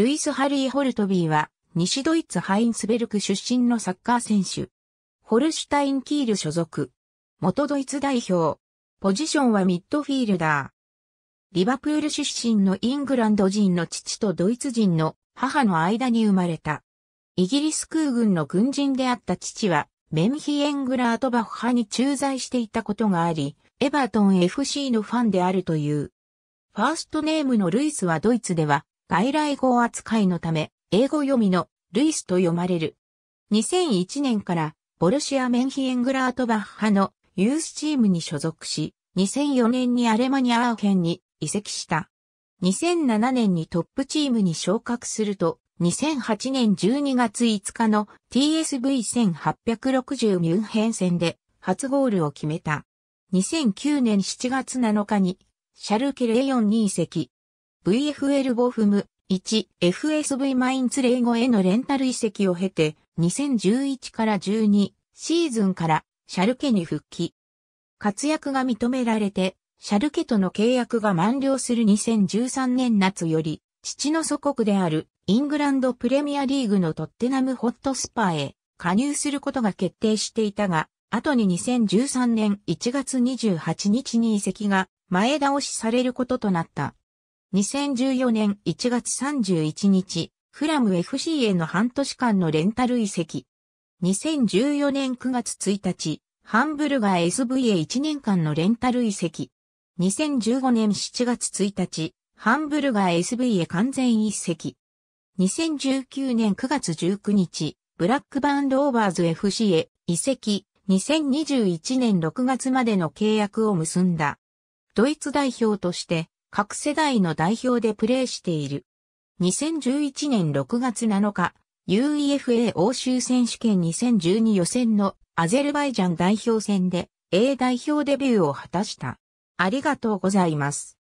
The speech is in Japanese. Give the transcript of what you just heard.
ルイス・ハリー・ホルトビーは、西ドイツハインスベルク出身のサッカー選手。ホルシュタイン・キール所属。元ドイツ代表。ポジションはミッドフィールダー。リバプール出身のイングランド人の父とドイツ人の母の間に生まれた。イギリス空軍の軍人であった父は、メンヒエングラートバッハに駐在していたことがあり、エバートン FC のファンであるという。ファーストネームのルイスはドイツでは、外来語扱いのため、英語読みのルイスと読まれる。2001年からボルシア・メンヒエングラートバッハのユースチームに所属し、2004年にアレマニアアーヘンに移籍した。2007年にトップチームに昇格すると、2008年12月5日の TSV1860 ミュンヘン戦で初ゴールを決めた。2009年7月7日にシャルケレヨンに移籍。VFL ボフム 1FSV マインツレイゴへのレンタル移籍を経て2011から12シーズンからシャルケに復帰。活躍が認められてシャルケとの契約が満了する2013年夏より父の祖国であるイングランドプレミアリーグのトッテナムホットスパーへ加入することが決定していたが、後に2013年1月28日に移籍が前倒しされることとなった。2014年1月31日、フラム FC への半年間のレンタル移籍。2014年9月1日、ハンブルガー SV へ1年間のレンタル移籍。2015年7月1日、ハンブルガー SV へ完全移籍。2019年9月19日、ブラックバーンローバーズ FC へ移籍。2021年6月までの契約を結んだ。ドイツ代表として各世代の代表でプレーしている。2011年6月7日、UEFA 欧州選手権2012予選のアゼルバイジャン代表戦で A 代表デビューを果たした。ありがとうございます。